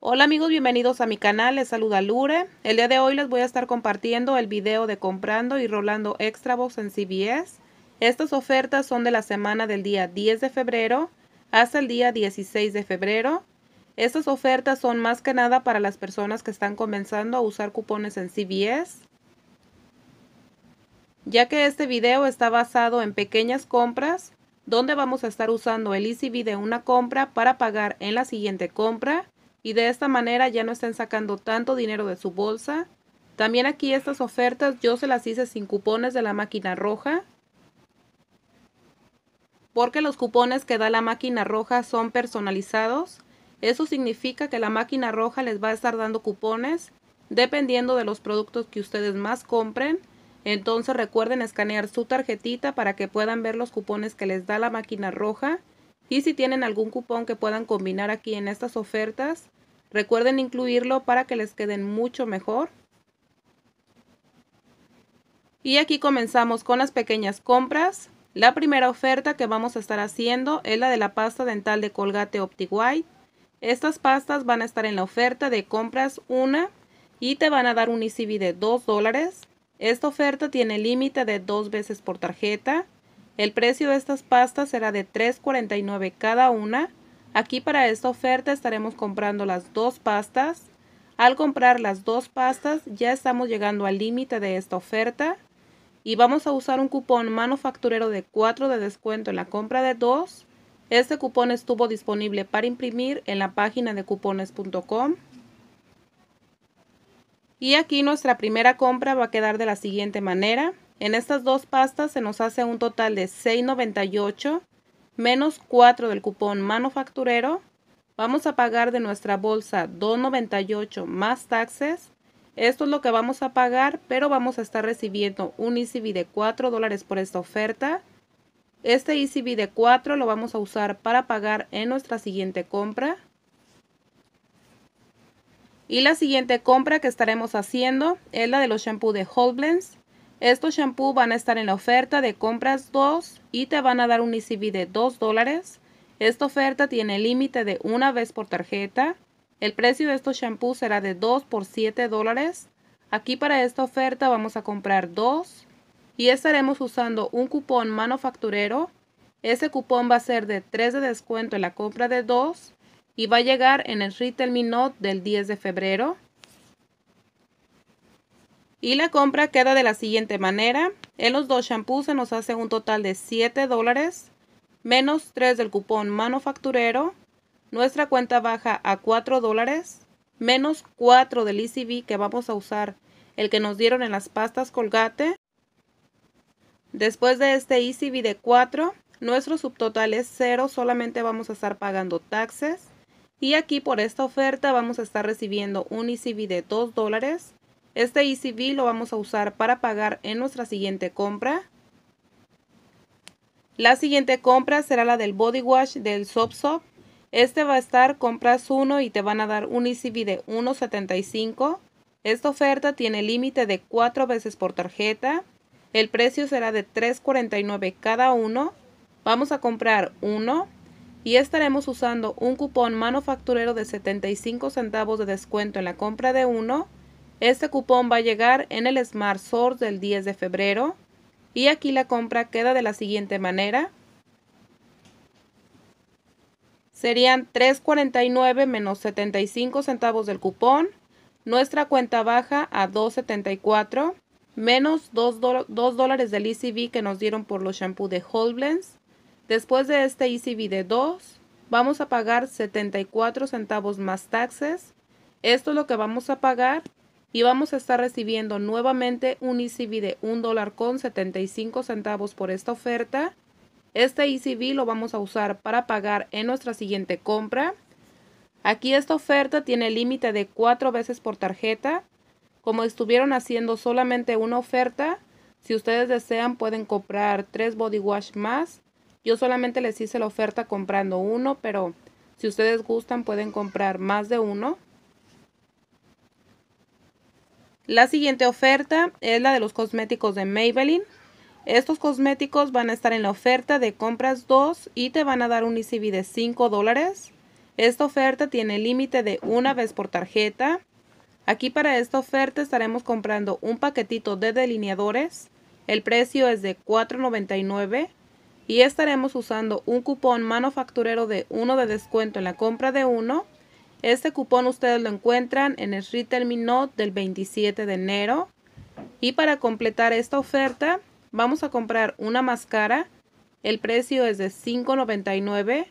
Hola amigos, bienvenidos a mi canal, les saluda Lure. El día de hoy les voy a estar compartiendo el video de comprando y rolando extra box en CBS. Estas ofertas son de la semana del día 10 de febrero hasta el día 16 de febrero. Estas ofertas son más que nada para las personas que están comenzando a usar cupones en CBS. Ya que este video está basado en pequeñas compras, donde vamos a estar usando el ECB de una compra para pagar en la siguiente compra y de esta manera ya no estén sacando tanto dinero de su bolsa. También aquí estas ofertas yo se las hice sin cupones de la máquina roja porque los cupones que da la máquina roja son personalizados. Eso significa que la máquina roja les va a estar dando cupones dependiendo de los productos que ustedes más compren. Entonces recuerden escanear su tarjetita para que puedan ver los cupones que les da la máquina roja. Y si tienen algún cupón que puedan combinar aquí en estas ofertas, Recuerden incluirlo para que les queden mucho mejor. Y aquí comenzamos con las pequeñas compras. La primera oferta que vamos a estar haciendo es la de la pasta dental de Colgate OptiWhite. Estas pastas van a estar en la oferta de compras una y te van a dar un ECB de 2 dólares. Esta oferta tiene límite de dos veces por tarjeta. El precio de estas pastas será de $3.49 cada una Aquí para esta oferta estaremos comprando las dos pastas. Al comprar las dos pastas ya estamos llegando al límite de esta oferta y vamos a usar un cupón manufacturero de 4 de descuento en la compra de 2. Este cupón estuvo disponible para imprimir en la página de cupones.com. Y aquí nuestra primera compra va a quedar de la siguiente manera. En estas dos pastas se nos hace un total de $6.98 menos 4 del cupón manufacturero, vamos a pagar de nuestra bolsa 2.98 más taxes. Esto es lo que vamos a pagar, pero vamos a estar recibiendo un ECB de 4 dólares por esta oferta. Este ECB de 4 lo vamos a usar para pagar en nuestra siguiente compra. Y la siguiente compra que estaremos haciendo es la de los shampoos de Blends. Estos shampoos van a estar en la oferta de compras 2 y te van a dar un ICB de 2 dólares. Esta oferta tiene límite de una vez por tarjeta. El precio de estos shampoos será de 2 por 7 dólares. Aquí para esta oferta vamos a comprar 2 y estaremos usando un cupón manufacturero. Ese cupón va a ser de 3 de descuento en la compra de 2 y va a llegar en el Retail Minute del 10 de febrero. Y la compra queda de la siguiente manera. En los dos shampoos se nos hace un total de 7 dólares, menos 3 del cupón manufacturero. Nuestra cuenta baja a 4 dólares, menos 4 del ECB que vamos a usar, el que nos dieron en las pastas colgate. Después de este ECB de 4, nuestro subtotal es 0, solamente vamos a estar pagando taxes. Y aquí por esta oferta vamos a estar recibiendo un ECB de 2 dólares este ECB lo vamos a usar para pagar en nuestra siguiente compra. La siguiente compra será la del Body Wash del Soap Soap. Este va a estar compras uno y te van a dar un ECB de 1.75. Esta oferta tiene límite de 4 veces por tarjeta. El precio será de 3.49 cada uno. Vamos a comprar uno y estaremos usando un cupón manufacturero de 75 centavos de descuento en la compra de uno este cupón va a llegar en el Smart Source del 10 de febrero y aquí la compra queda de la siguiente manera. Serían 3.49 menos 75 centavos del cupón. Nuestra cuenta baja a 2.74 menos 2, dólares del ECB que nos dieron por los shampoos de Holblens. Después de este ECB de 2, vamos a pagar 74 centavos más taxes. Esto es lo que vamos a pagar y vamos a estar recibiendo nuevamente un ECB de un dólar con 75 centavos por esta oferta. Este ECB lo vamos a usar para pagar en nuestra siguiente compra. Aquí esta oferta tiene límite de cuatro veces por tarjeta. Como estuvieron haciendo solamente una oferta, si ustedes desean pueden comprar tres body wash más. Yo solamente les hice la oferta comprando uno, pero si ustedes gustan pueden comprar más de uno. La siguiente oferta es la de los cosméticos de Maybelline. Estos cosméticos van a estar en la oferta de compras 2 y te van a dar un ICB e de 5 dólares. Esta oferta tiene límite de una vez por tarjeta. Aquí para esta oferta estaremos comprando un paquetito de delineadores. El precio es de $4.99 y estaremos usando un cupón manufacturero de 1 de descuento en la compra de uno este cupón ustedes lo encuentran en el Retail minot del 27 de enero. Y para completar esta oferta, vamos a comprar una máscara. El precio es de $5.99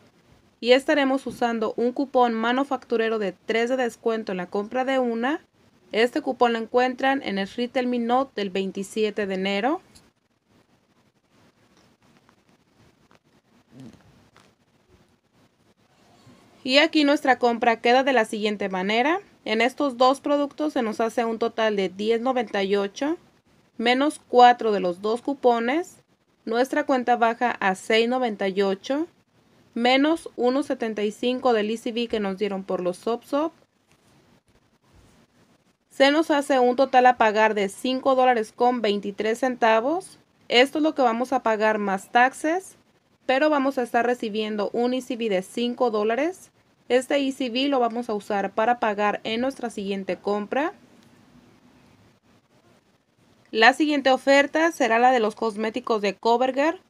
y estaremos usando un cupón manufacturero de 3 de descuento en la compra de una. Este cupón lo encuentran en el Retail minot del 27 de enero. Y aquí nuestra compra queda de la siguiente manera. En estos dos productos se nos hace un total de $10.98 menos 4 de los dos cupones. Nuestra cuenta baja a $6.98 menos 1.75 del ECB que nos dieron por los SOPSOP. Se nos hace un total a pagar de $5.23, dólares con 23 centavos. Esto es lo que vamos a pagar más taxes, pero vamos a estar recibiendo un ECB de $5 dólares este ECB lo vamos a usar para pagar en nuestra siguiente compra. La siguiente oferta será la de los cosméticos de Coverger.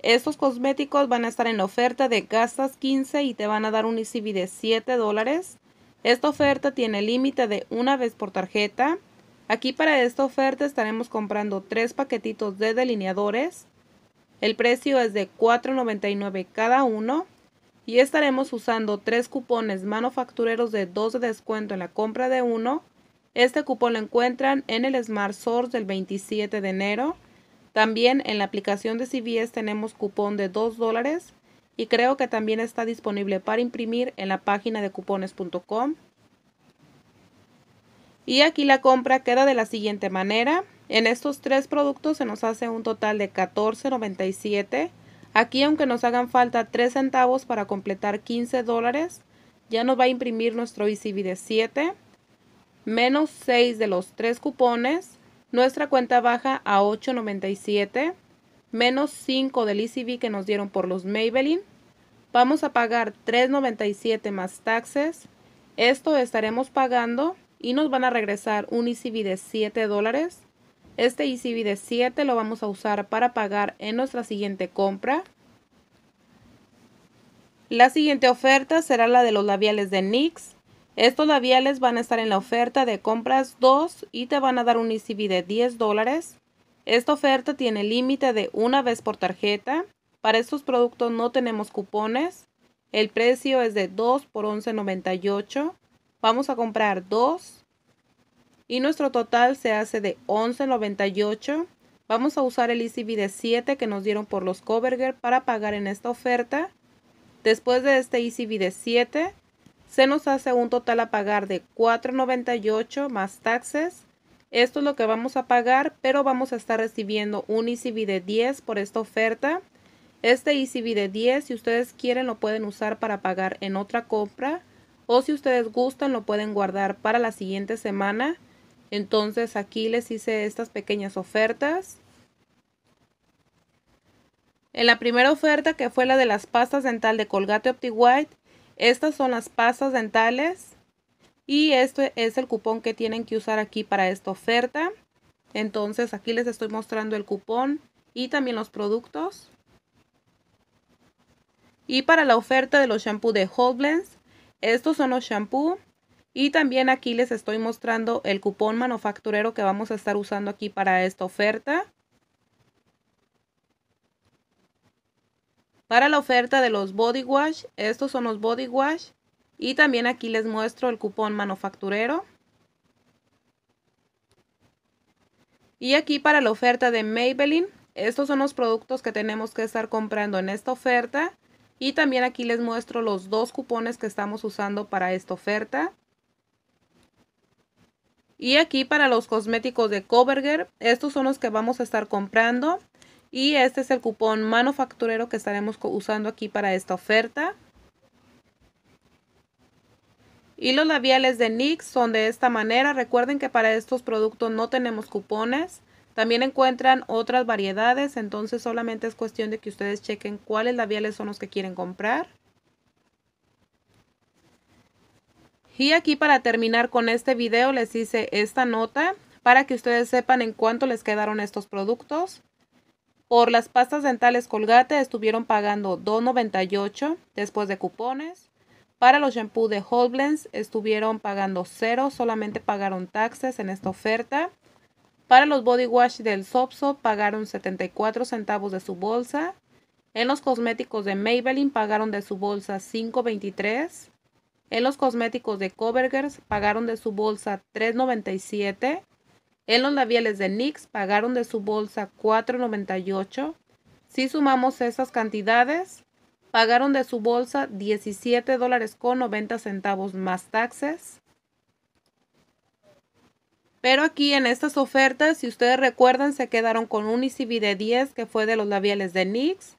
Estos cosméticos van a estar en oferta de gastas 15 y te van a dar un ECB de 7 dólares. Esta oferta tiene límite de una vez por tarjeta. Aquí para esta oferta estaremos comprando tres paquetitos de delineadores. El precio es de $4.99 cada uno y estaremos usando tres cupones manufactureros de 2 de descuento en la compra de uno. Este cupón lo encuentran en el Smart Source del 27 de enero. También en la aplicación de CVS tenemos cupón de 2 dólares y creo que también está disponible para imprimir en la página de cupones.com. Y aquí la compra queda de la siguiente manera. En estos tres productos se nos hace un total de $14.97 Aquí, aunque nos hagan falta 3 centavos para completar 15 dólares, ya nos va a imprimir nuestro ECB de 7, menos 6 de los 3 cupones, nuestra cuenta baja a 8.97, menos 5 del ECB que nos dieron por los Maybelline, vamos a pagar 3.97 más taxes, esto estaremos pagando y nos van a regresar un ECB de 7 dólares este ECB de 7 lo vamos a usar para pagar en nuestra siguiente compra. La siguiente oferta será la de los labiales de NYX. Estos labiales van a estar en la oferta de compras 2 y te van a dar un ECB de 10 dólares. Esta oferta tiene límite de una vez por tarjeta. Para estos productos no tenemos cupones. El precio es de 2 por 11.98. Vamos a comprar 2 y nuestro total se hace de 11.98. Vamos a usar el ECB de 7 que nos dieron por los Coverger para pagar en esta oferta. Después de este ECB de 7, se nos hace un total a pagar de 4.98 más taxes. Esto es lo que vamos a pagar, pero vamos a estar recibiendo un ECB de 10 por esta oferta. Este ECB de 10, si ustedes quieren, lo pueden usar para pagar en otra compra o si ustedes gustan, lo pueden guardar para la siguiente semana. Entonces aquí les hice estas pequeñas ofertas. En la primera oferta que fue la de las pastas dentales de Colgate OptiWhite, estas son las pastas dentales y este es el cupón que tienen que usar aquí para esta oferta. Entonces aquí les estoy mostrando el cupón y también los productos. Y para la oferta de los shampoos de Blends. estos son los shampoos. Y también aquí les estoy mostrando el cupón manufacturero que vamos a estar usando aquí para esta oferta. Para la oferta de los body wash, estos son los body wash. Y también aquí les muestro el cupón manufacturero. Y aquí para la oferta de Maybelline, estos son los productos que tenemos que estar comprando en esta oferta. Y también aquí les muestro los dos cupones que estamos usando para esta oferta. Y aquí para los cosméticos de Coverger, estos son los que vamos a estar comprando. Y este es el cupón manufacturero que estaremos usando aquí para esta oferta. Y los labiales de NYX son de esta manera. Recuerden que para estos productos no tenemos cupones. También encuentran otras variedades, entonces solamente es cuestión de que ustedes chequen cuáles labiales son los que quieren comprar. Y aquí para terminar con este video les hice esta nota para que ustedes sepan en cuánto les quedaron estos productos. Por las pastas dentales Colgate estuvieron pagando $2.98 después de cupones. Para los shampoos de Holblens estuvieron pagando cero, solamente pagaron taxes en esta oferta. Para los body wash del Sopso pagaron 74 centavos de su bolsa. En los cosméticos de Maybelline pagaron de su bolsa 5.23. En los cosméticos de Covergirls pagaron de su bolsa $3.97. En los labiales de NYX pagaron de su bolsa $4.98. Si sumamos esas cantidades, pagaron de su bolsa $17.90 dólares más taxes. Pero aquí en estas ofertas, si ustedes recuerdan, se quedaron con un ECB de 10 que fue de los labiales de NYX.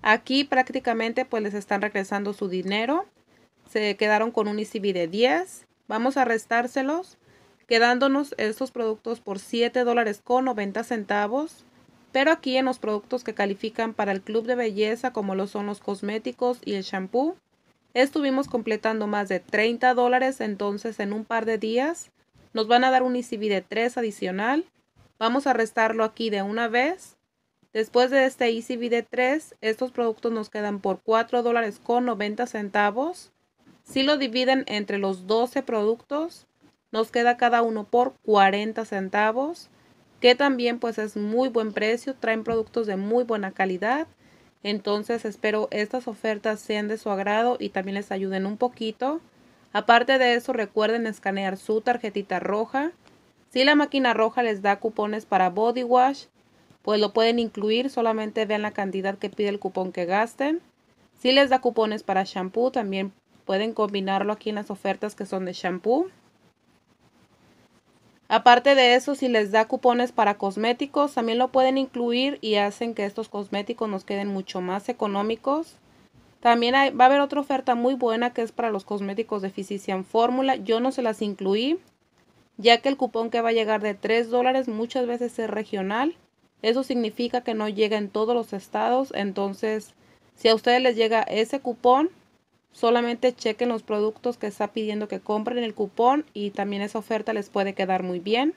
Aquí prácticamente pues les están regresando su dinero se quedaron con un ICB de 10. Vamos a restárselos, quedándonos estos productos por 7 dólares con 90 centavos. Pero aquí en los productos que califican para el club de belleza, como lo son los cosméticos y el shampoo, estuvimos completando más de 30 dólares. Entonces, en un par de días, nos van a dar un ICB de 3 adicional. Vamos a restarlo aquí de una vez. Después de este ECB de 3, estos productos nos quedan por 4 dólares con 90 centavos. Si lo dividen entre los 12 productos, nos queda cada uno por 40 centavos, que también pues es muy buen precio, traen productos de muy buena calidad. Entonces espero estas ofertas sean de su agrado y también les ayuden un poquito. Aparte de eso, recuerden escanear su tarjetita roja. Si la máquina roja les da cupones para body wash, pues lo pueden incluir, solamente vean la cantidad que pide el cupón que gasten. Si les da cupones para shampoo, también Pueden combinarlo aquí en las ofertas que son de shampoo. Aparte de eso, si les da cupones para cosméticos, también lo pueden incluir y hacen que estos cosméticos nos queden mucho más económicos. También va a haber otra oferta muy buena que es para los cosméticos de Physician Fórmula. Yo no se las incluí, ya que el cupón que va a llegar de 3 dólares muchas veces es regional. Eso significa que no llega en todos los estados. Entonces, si a ustedes les llega ese cupón, Solamente chequen los productos que está pidiendo que compren el cupón y también esa oferta les puede quedar muy bien.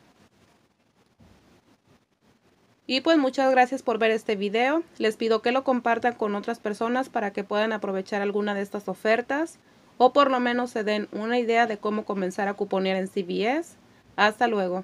Y pues muchas gracias por ver este video. Les pido que lo compartan con otras personas para que puedan aprovechar alguna de estas ofertas o por lo menos se den una idea de cómo comenzar a cuponear en CBS. Hasta luego.